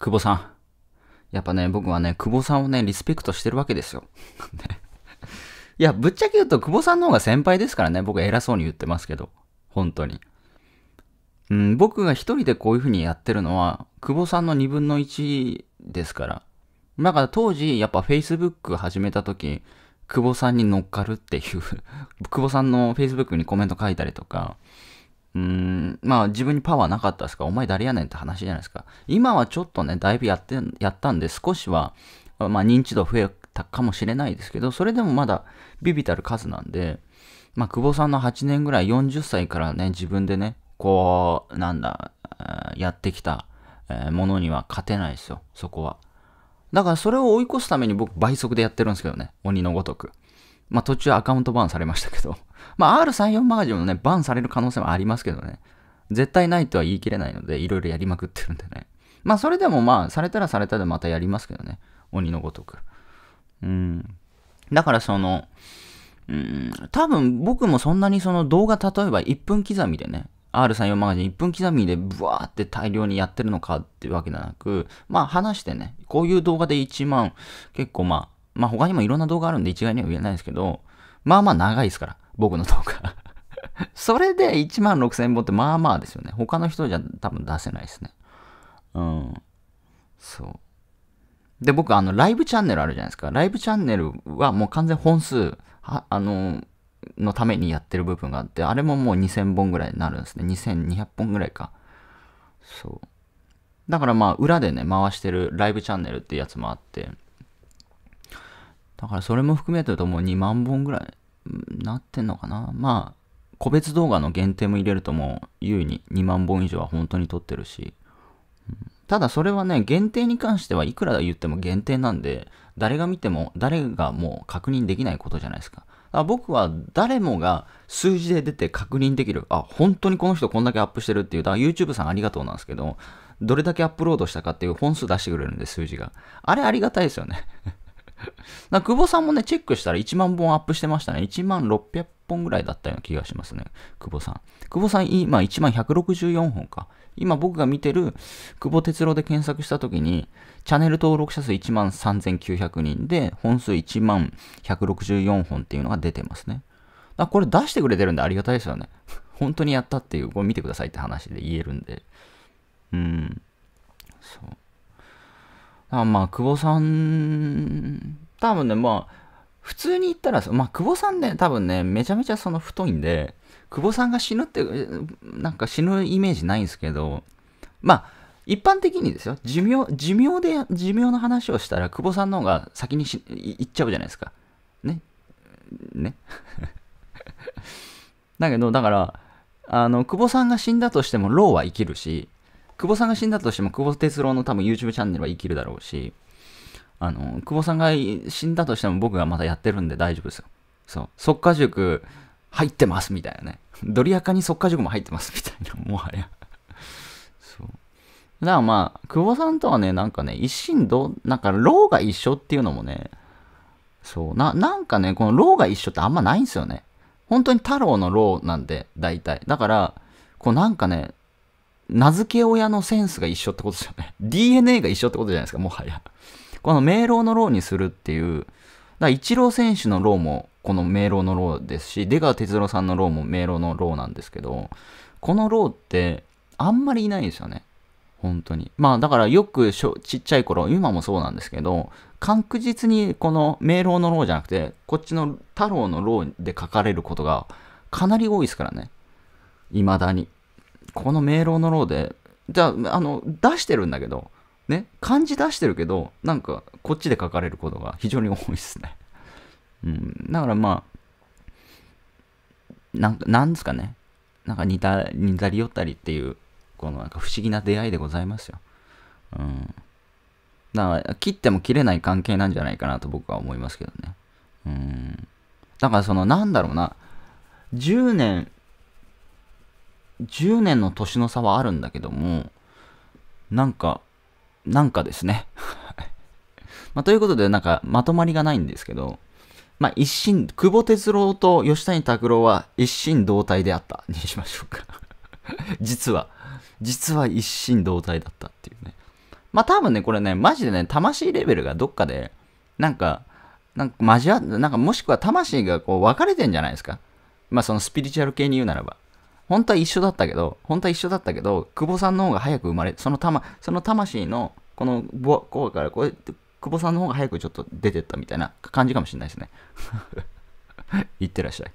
久保さん。やっぱね、僕はね、久保さんをね、リスペクトしてるわけですよ。いや、ぶっちゃけ言うと、久保さんの方が先輩ですからね、僕偉そうに言ってますけど。本当に。うん、僕が一人でこういう風にやってるのは、久保さんの2分の一ですから。だから当時、やっぱ Facebook 始めた時、久保さんに乗っかるっていう 久保さんの Facebook にコメント書いたりとか、うん、まあ自分にパワーなかったですかお前誰やねんって話じゃないですか。今はちょっとね、だいぶやって、やったんで少しは、まあ認知度増えたかもしれないですけど、それでもまだビビたる数なんで、まあ久保さんの8年ぐらい40歳からね、自分でね、こう、なんだ、やってきたものには勝てないですよ、そこは。だからそれを追い越すために僕倍速でやってるんですけどね、鬼のごとく。まあ途中アカウントバーンされましたけど。まあ、R34 マガジンもね、バンされる可能性はありますけどね。絶対ないとは言い切れないので、いろいろやりまくってるんでね。まあ、それでもまあ、されたらされたでまたやりますけどね。鬼のごとく。うん。だからその、うん、多分僕もそんなにその動画例えば1分刻みでね、R34 マガジン1分刻みでブワーって大量にやってるのかっていうわけではなく、まあ話してね、こういう動画で1万、結構まあ、まあ他にもいろんな動画あるんで一概には言えないですけど、まあまあ長いですから。僕の動画 それで1万6000本ってまあまあですよね。他の人じゃ多分出せないですね。うん。そう。で、僕、あの、ライブチャンネルあるじゃないですか。ライブチャンネルはもう完全本数、あの、のためにやってる部分があって、あれももう2000本ぐらいになるんですね。2200本ぐらいか。そう。だからまあ、裏でね、回してるライブチャンネルってやつもあって、だからそれも含めてるともう2万本ぐらいなってんのかなまあ、個別動画の限定も入れるともう、優に2万本以上は本当に撮ってるし、うん、ただそれはね、限定に関してはいくら言っても限定なんで、誰が見ても、誰がもう確認できないことじゃないですか。あ僕は誰もが数字で出て確認できる。あ、本当にこの人こんだけアップしてるっていう。だから YouTube さんありがとうなんですけど、どれだけアップロードしたかっていう本数出してくれるんで、数字が。あれありがたいですよね な久保さんもね、チェックしたら1万本アップしてましたね。1万600本ぐらいだったような気がしますね。久保さん。久保さん、今1万164本か。今僕が見てる久保哲郎で検索したときに、チャンネル登録者数1万3900人で、本数1万164本っていうのが出てますね。だこれ出してくれてるんでありがたいですよね。本当にやったっていう、これ見てくださいって話で言えるんで。うん。そう。あまあ、久保さん、多分ね、まあ、普通に言ったら、まあ、久保さんね、多分ね、めちゃめちゃその太いんで、久保さんが死ぬって、なんか死ぬイメージないんですけど、まあ、一般的にですよ、寿命、寿命で、寿命の話をしたら、久保さんの方が先にし行っちゃうじゃないですか。ね。ね。だけど、だから、あの、久保さんが死んだとしても、老は生きるし、久保さんが死んだとしても、久保哲郎の多分 YouTube チャンネルは生きるだろうし、あの、久保さんが死んだとしても僕がまだやってるんで大丈夫ですよ。そう。即家塾入ってますみたいなね。ドリアカに即家塾も入ってますみたいな、もはや。そう。だからまあ、久保さんとはね、なんかね、一心同、なんか、老が一緒っていうのもね、そう、な、なんかね、この老が一緒ってあんまないんですよね。本当に太郎の老なんで、大体。だから、こうなんかね、名付け親のセンスが一緒ってことですよね。DNA が一緒ってことじゃないですか、もはや。この明朗のローにするっていう、だから一郎選手のローもこの明朗のローですし、出川哲郎さんのローも明朗のローなんですけど、このローってあんまりいないんですよね。本当に。まあだからよくちっちゃい頃、今もそうなんですけど、確実にこの明朗のローじゃなくて、こっちの太郎のローで書かれることがかなり多いですからね。未だに。この明朗のろうで、じゃあ、あの、出してるんだけど、ね、漢字出してるけど、なんか、こっちで書かれることが非常に多いですね。うん、だからまあ、なんか、なんですかね。なんか似た、似たり寄ったりっていう、このなんか不思議な出会いでございますよ。うん。だから、切っても切れない関係なんじゃないかなと僕は思いますけどね。うん。だからその、なんだろうな、10年、10年の年の差はあるんだけども、なんか、なんかですね。まあ、ということで、なんか、まとまりがないんですけど、まあ、一心、久保哲郎と吉谷拓郎は一心同体であった にしましょうか 実は、実は一心同体だったっていうね。まあ、多分ね、これね、マジでね、魂レベルがどっかで、なんか、なんか交わ、なんかもしくは魂がこう分かれてんじゃないですか。まあ、そのスピリチュアル系に言うならば。本当は一緒だったけど、本当は一緒だったけど、久保さんの方が早く生まれ、その魂、その魂の、この、ボアから、こうやって、久保さんの方が早くちょっと出てったみたいな感じかもしれないですね。い ってらっしゃい。